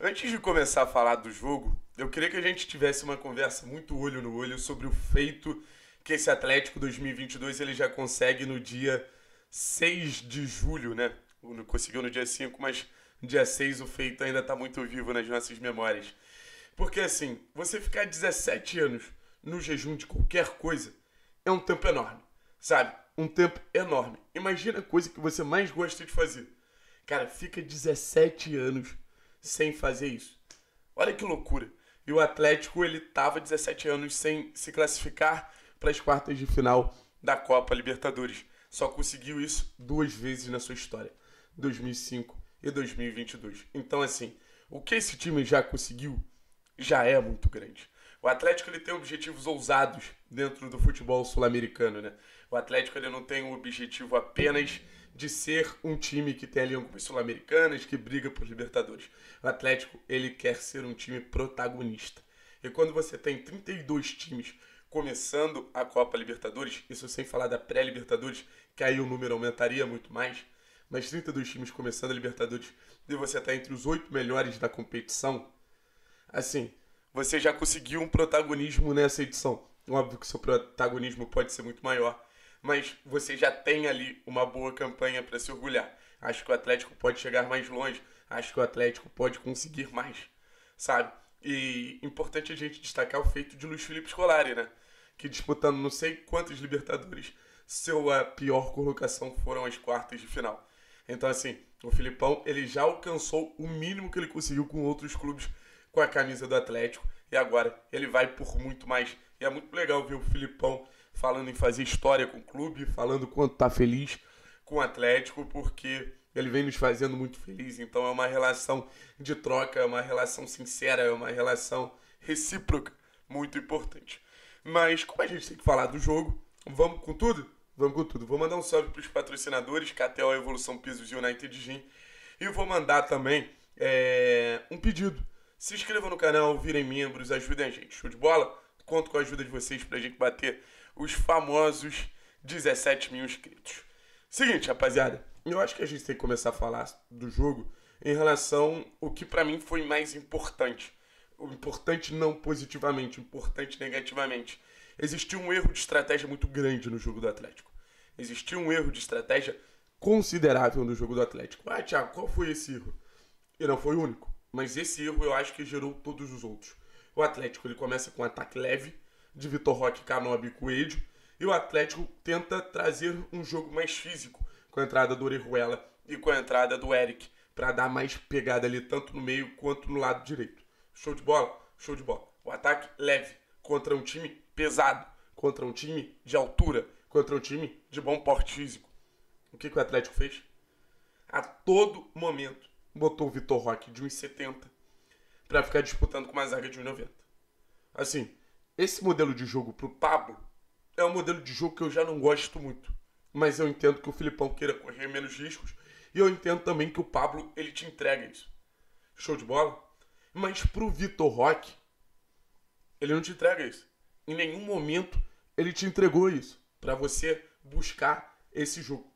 Antes de começar a falar do jogo, eu queria que a gente tivesse uma conversa muito olho no olho sobre o feito que esse Atlético 2022 ele já consegue no dia 6 de julho, né? Não conseguiu no dia 5, mas dia 6 o feito ainda está muito vivo nas nossas memórias. Porque assim, você ficar 17 anos no jejum de qualquer coisa é um tempo enorme, sabe? Um tempo enorme. Imagina a coisa que você mais gosta de fazer. Cara, fica 17 anos sem fazer isso. Olha que loucura. E o Atlético, ele estava 17 anos sem se classificar para as quartas de final da Copa Libertadores. Só conseguiu isso duas vezes na sua história, 2005 e 2022. Então, assim, o que esse time já conseguiu já é muito grande. O Atlético ele tem objetivos ousados dentro do futebol sul-americano, né? O Atlético ele não tem um objetivo apenas de ser um time que tem ali algumas sul-americanas, que briga por Libertadores. O Atlético, ele quer ser um time protagonista. E quando você tem 32 times começando a Copa Libertadores, isso sem falar da pré-Libertadores, que aí o número aumentaria muito mais, mas 32 times começando a Libertadores e você está entre os oito melhores da competição, assim, você já conseguiu um protagonismo nessa edição. Óbvio que seu protagonismo pode ser muito maior, mas você já tem ali uma boa campanha para se orgulhar. Acho que o Atlético pode chegar mais longe, acho que o Atlético pode conseguir mais, sabe? E importante a gente destacar o feito de Luiz Felipe Scolari, né? Que disputando não sei quantos Libertadores, sua pior colocação foram as quartas de final. Então, assim, o Filipão ele já alcançou o mínimo que ele conseguiu com outros clubes com a camisa do Atlético e agora ele vai por muito mais. E é muito legal ver o Filipão falando em fazer história com o clube, falando quanto tá feliz com o Atlético, porque ele vem nos fazendo muito feliz. Então é uma relação de troca, é uma relação sincera, é uma relação recíproca muito importante. Mas como a gente tem que falar do jogo, vamos com tudo? Vamos com tudo. Vou mandar um salve para os patrocinadores, Catel Evolução Pisos e United Gym. E vou mandar também é, um pedido se inscrevam no canal, virem membros, ajudem a gente. Show de bola? Conto com a ajuda de vocês pra gente bater os famosos 17 mil inscritos. Seguinte, rapaziada, eu acho que a gente tem que começar a falar do jogo em relação o que para mim foi mais importante. O importante não positivamente, importante negativamente. Existiu um erro de estratégia muito grande no jogo do Atlético. Existiu um erro de estratégia considerável no jogo do Atlético. Ah, Thiago, qual foi esse erro? E não foi o único. Mas esse erro eu acho que gerou todos os outros. O Atlético ele começa com um ataque leve de Vitor Roque, Canobi e Coelho. E o Atlético tenta trazer um jogo mais físico com a entrada do Orejuela e com a entrada do Eric para dar mais pegada ali, tanto no meio quanto no lado direito. Show de bola? Show de bola. O ataque leve contra um time pesado, contra um time de altura, contra um time de bom porte físico. O que, que o Atlético fez? A todo momento botou o Vitor Roque de 1,70 para ficar disputando com uma zaga de 1,90. Assim, esse modelo de jogo pro Pablo é um modelo de jogo que eu já não gosto muito. Mas eu entendo que o Filipão queira correr menos riscos e eu entendo também que o Pablo ele te entrega isso. Show de bola? Mas pro Vitor Roque, ele não te entrega isso. Em nenhum momento ele te entregou isso para você buscar esse jogo.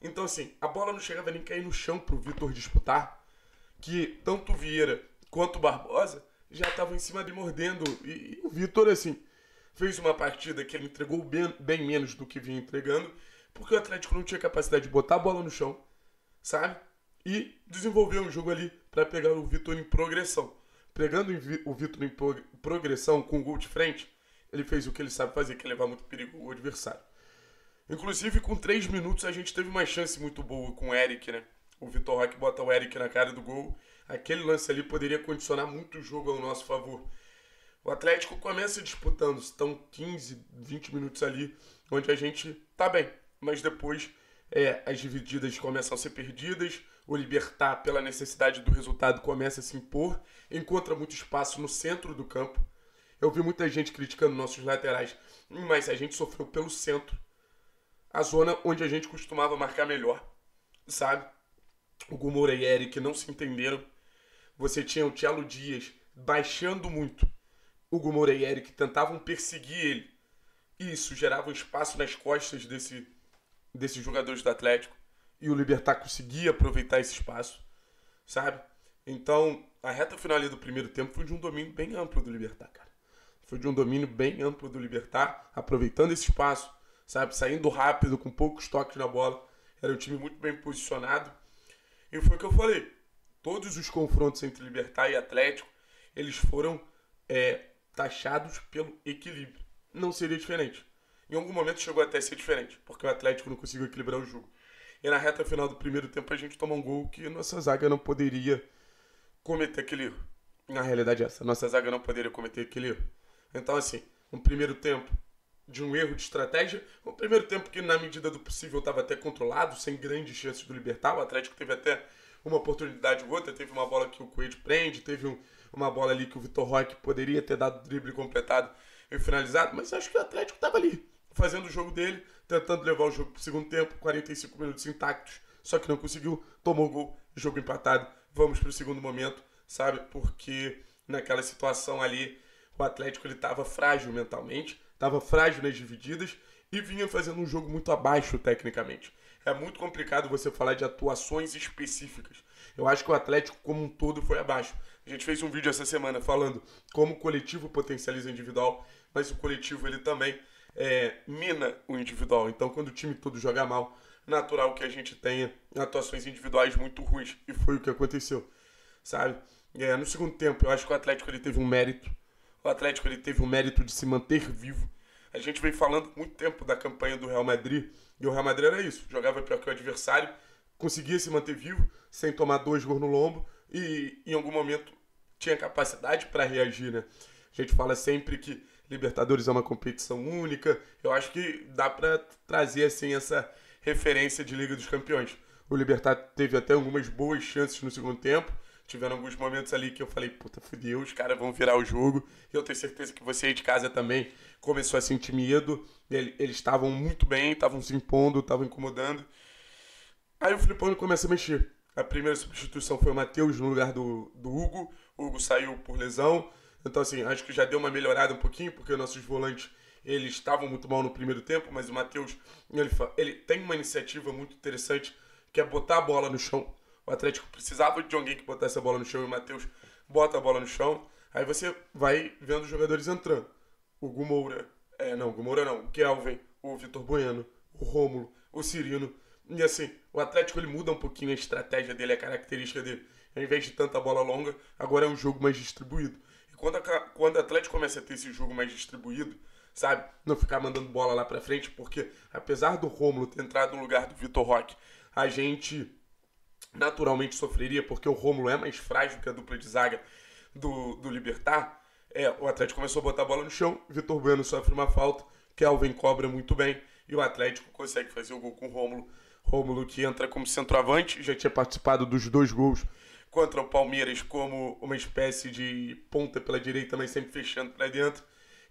Então, assim, a bola não chegava nem cair no chão pro Vitor disputar que tanto Vieira quanto Barbosa já estavam em cima de mordendo. E, e o Vitor, assim, fez uma partida que ele entregou bem, bem menos do que vinha entregando, porque o Atlético não tinha capacidade de botar a bola no chão, sabe? E desenvolver um jogo ali para pegar o Vitor em progressão. Pegando o Vitor em progressão com um gol de frente, ele fez o que ele sabe fazer, que é levar muito perigo o adversário. Inclusive, com três minutos, a gente teve uma chance muito boa com o Eric, né? o Vitor Roque bota o Eric na cara do gol. Aquele lance ali poderia condicionar muito o jogo ao nosso favor. O Atlético começa disputando, estão 15, 20 minutos ali, onde a gente tá bem, mas depois é, as divididas começam a ser perdidas, o Libertar, pela necessidade do resultado, começa a se impor, encontra muito espaço no centro do campo. Eu vi muita gente criticando nossos laterais, mas a gente sofreu pelo centro, a zona onde a gente costumava marcar melhor, sabe? o Gumura e Eric não se entenderam. Você tinha o Thiago Dias baixando muito. O Gumura e Eric tentavam perseguir ele. E isso gerava um espaço nas costas desse, desses jogadores do Atlético. E o Libertar conseguia aproveitar esse espaço, sabe? Então, a reta final ali do primeiro tempo foi de um domínio bem amplo do Libertar, cara. Foi de um domínio bem amplo do Libertar, aproveitando esse espaço, sabe? Saindo rápido, com poucos toques na bola. Era um time muito bem posicionado e foi o que eu falei. Todos os confrontos entre Libertar e Atlético, eles foram é, taxados pelo equilíbrio. Não seria diferente. Em algum momento chegou até a ser diferente, porque o Atlético não conseguiu equilibrar o jogo. E na reta final do primeiro tempo a gente toma um gol que nossa zaga não poderia cometer aquele erro. Na realidade é essa, nossa zaga não poderia cometer aquele erro. Então assim, no primeiro tempo de um erro de estratégia. Um primeiro tempo que, na medida do possível, estava até controlado, sem grandes chances do Libertar. O Atlético teve até uma oportunidade ou outra, teve uma bola que o Coelho prende, teve um, uma bola ali que o Vitor Roque poderia ter dado drible completado e finalizado, mas acho que o Atlético estava ali, fazendo o jogo dele, tentando levar o jogo para o segundo tempo, 45 minutos intactos, só que não conseguiu, tomou o gol, jogo empatado, vamos para o segundo momento, sabe? Porque naquela situação ali, o Atlético ele estava frágil mentalmente, estava frágil nas divididas e vinha fazendo um jogo muito abaixo tecnicamente. É muito complicado você falar de atuações específicas. Eu acho que o Atlético como um todo foi abaixo. A gente fez um vídeo essa semana falando como o coletivo potencializa o individual, mas o coletivo ele também é, mina o individual. Então, quando o time todo joga mal, natural que a gente tenha atuações individuais muito ruins. E foi o que aconteceu, sabe? É, no segundo tempo, eu acho que o Atlético ele teve um mérito o Atlético ele teve o mérito de se manter vivo. A gente vem falando muito tempo da campanha do Real Madrid, e o Real Madrid era isso, jogava pior que o adversário, conseguia se manter vivo sem tomar dois gols no lombo e em algum momento tinha capacidade para reagir, né? A gente fala sempre que Libertadores é uma competição única. Eu acho que dá para trazer assim essa referência de Liga dos Campeões. O Libertar teve até algumas boas chances no segundo tempo, tiveram alguns momentos ali que eu falei, puta, fudeu, os caras vão virar o jogo. Eu tenho certeza que você aí de casa também começou a sentir medo. Eles estavam muito bem, estavam se impondo, estavam incomodando. Aí o Filipão começa a mexer. A primeira substituição foi o Matheus no lugar do, do Hugo. O Hugo saiu por lesão. Então, assim, acho que já deu uma melhorada um pouquinho, porque nossos volantes eles estavam muito mal no primeiro tempo, mas o Matheus ele, ele tem uma iniciativa muito interessante, que é botar a bola no chão o Atlético precisava de alguém que botasse a bola no chão e o Matheus bota a bola no chão. Aí você vai vendo os jogadores entrando. O Gumoura, é, não, o Gumoura não, o Kelvin, o Vitor Bueno, o Rômulo, o Cirino. E assim, o Atlético ele muda um pouquinho a estratégia dele, a característica dele. Ao invés de tanta bola longa, agora é um jogo mais distribuído. E quando, a, quando o Atlético começa a ter esse jogo mais distribuído, sabe? Não ficar mandando bola lá pra frente, porque apesar do Rômulo ter entrado no lugar do Vitor Roque, a gente naturalmente sofreria, porque o Rômulo é mais frágil que a dupla de zaga do, do Libertar. É, o Atlético começou a botar a bola no chão, Vitor Bueno sofre uma falta, Kelvin cobra muito bem e o Atlético consegue fazer o gol com o Rômulo. Rômulo que entra como centroavante, já tinha participado dos dois gols contra o Palmeiras como uma espécie de ponta pela direita, mas sempre fechando para dentro.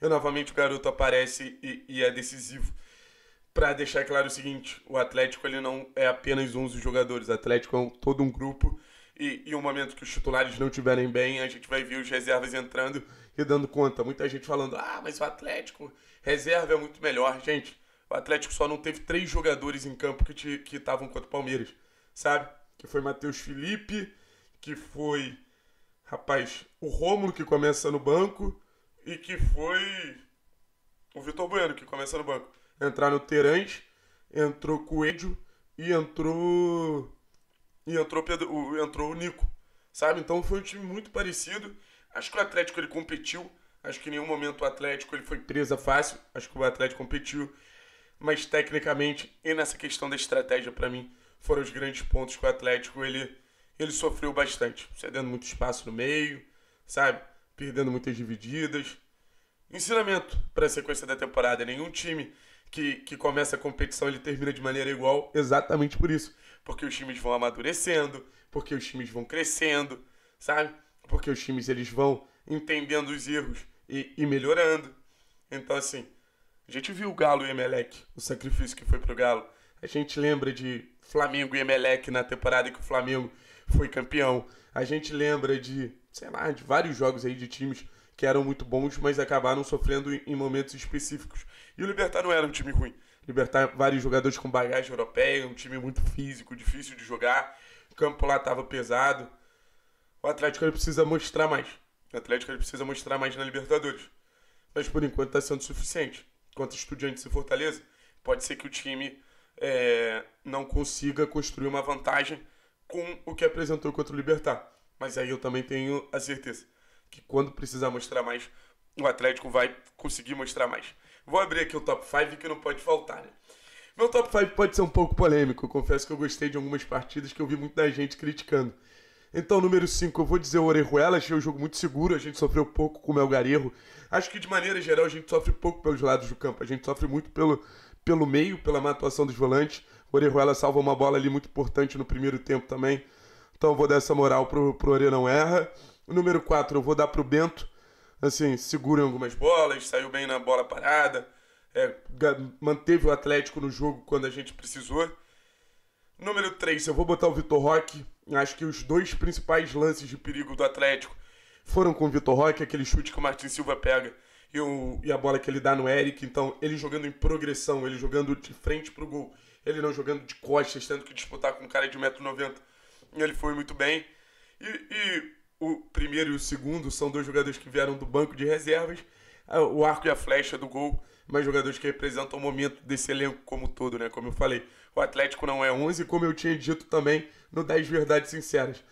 E novamente o garoto aparece e, e é decisivo para deixar claro o seguinte, o Atlético ele não é apenas 11 jogadores, o Atlético é um, todo um grupo e em um momento que os titulares não estiverem bem, a gente vai ver os reservas entrando e dando conta. Muita gente falando, ah, mas o Atlético, reserva é muito melhor. Gente, o Atlético só não teve três jogadores em campo que estavam contra o Palmeiras, sabe? Que foi Matheus Felipe, que foi, rapaz, o Rômulo que começa no banco e que foi o Vitor Bueno que começa no banco entrar no Terãs, entrou Coelho e entrou. E entrou, Pedro, entrou o Nico, sabe? Então foi um time muito parecido. Acho que o Atlético ele competiu. Acho que em nenhum momento o Atlético ele foi presa fácil. Acho que o Atlético competiu. Mas tecnicamente e nessa questão da estratégia, para mim, foram os grandes pontos que o Atlético ele, ele sofreu bastante. Cedendo muito espaço no meio, sabe? Perdendo muitas divididas. Ensinamento para a sequência da temporada. Nenhum time que, que começa a competição ele termina de maneira igual, exatamente por isso. Porque os times vão amadurecendo, porque os times vão crescendo, sabe? Porque os times eles vão entendendo os erros e, e melhorando. Então, assim, a gente viu o Galo e Emelec, o sacrifício que foi pro Galo. A gente lembra de Flamengo e Emelec na temporada que o Flamengo foi campeão. A gente lembra de, sei lá, de vários jogos aí de times que eram muito bons, mas acabaram sofrendo em momentos específicos. E o Libertar não era um time ruim. Libertar vários jogadores com bagagem europeia, um time muito físico, difícil de jogar. O campo lá estava pesado. O Atlético ele precisa mostrar mais. O Atlético ele precisa mostrar mais na Libertadores. Mas por enquanto está sendo suficiente. Quanto Estudiantes e Fortaleza, pode ser que o time é, não consiga construir uma vantagem com o que apresentou contra o Libertar. Mas aí eu também tenho a certeza que quando precisar mostrar mais, o Atlético vai conseguir mostrar mais. Vou abrir aqui o top 5 que não pode faltar, né? Meu top 5 pode ser um pouco polêmico. confesso que eu gostei de algumas partidas que eu vi muita gente criticando. Então, número 5, eu vou dizer o Orejuela. Achei o jogo muito seguro. A gente sofreu pouco com o Melgarejo. Acho que, de maneira geral, a gente sofre pouco pelos lados do campo. A gente sofre muito pelo, pelo meio, pela má atuação dos volantes. O Orejuela salva uma bola ali muito importante no primeiro tempo também. Então, eu vou dar essa moral pro, pro Ore não erra. O número 4, eu vou dar pro Bento assim, segura em algumas bolas, saiu bem na bola parada, é, manteve o Atlético no jogo quando a gente precisou. Número 3, eu vou botar o Vitor Roque. Acho que os dois principais lances de perigo do Atlético foram com o Vitor Roque, aquele chute que o Martin Silva pega e, o, e a bola que ele dá no Eric. Então, ele jogando em progressão, ele jogando de frente pro gol, ele não jogando de costas, tendo que disputar com um cara de 1,90m. Ele foi muito bem. E, e o primeiro e o segundo são dois jogadores que vieram do banco de reservas. Ah, o arco e a flecha do gol, mas jogadores que representam o momento desse elenco como todo, né? Como eu falei, o Atlético não é 11, como eu tinha dito também no 10 Verdades Sinceras.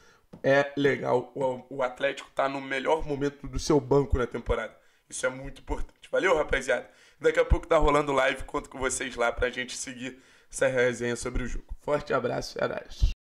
É legal, o Atlético está no melhor momento do seu banco na temporada. Isso é muito importante. Valeu, rapaziada. Daqui a pouco tá rolando live, conto com vocês lá pra gente seguir essa resenha sobre o jogo. Forte abraço, Heróis. É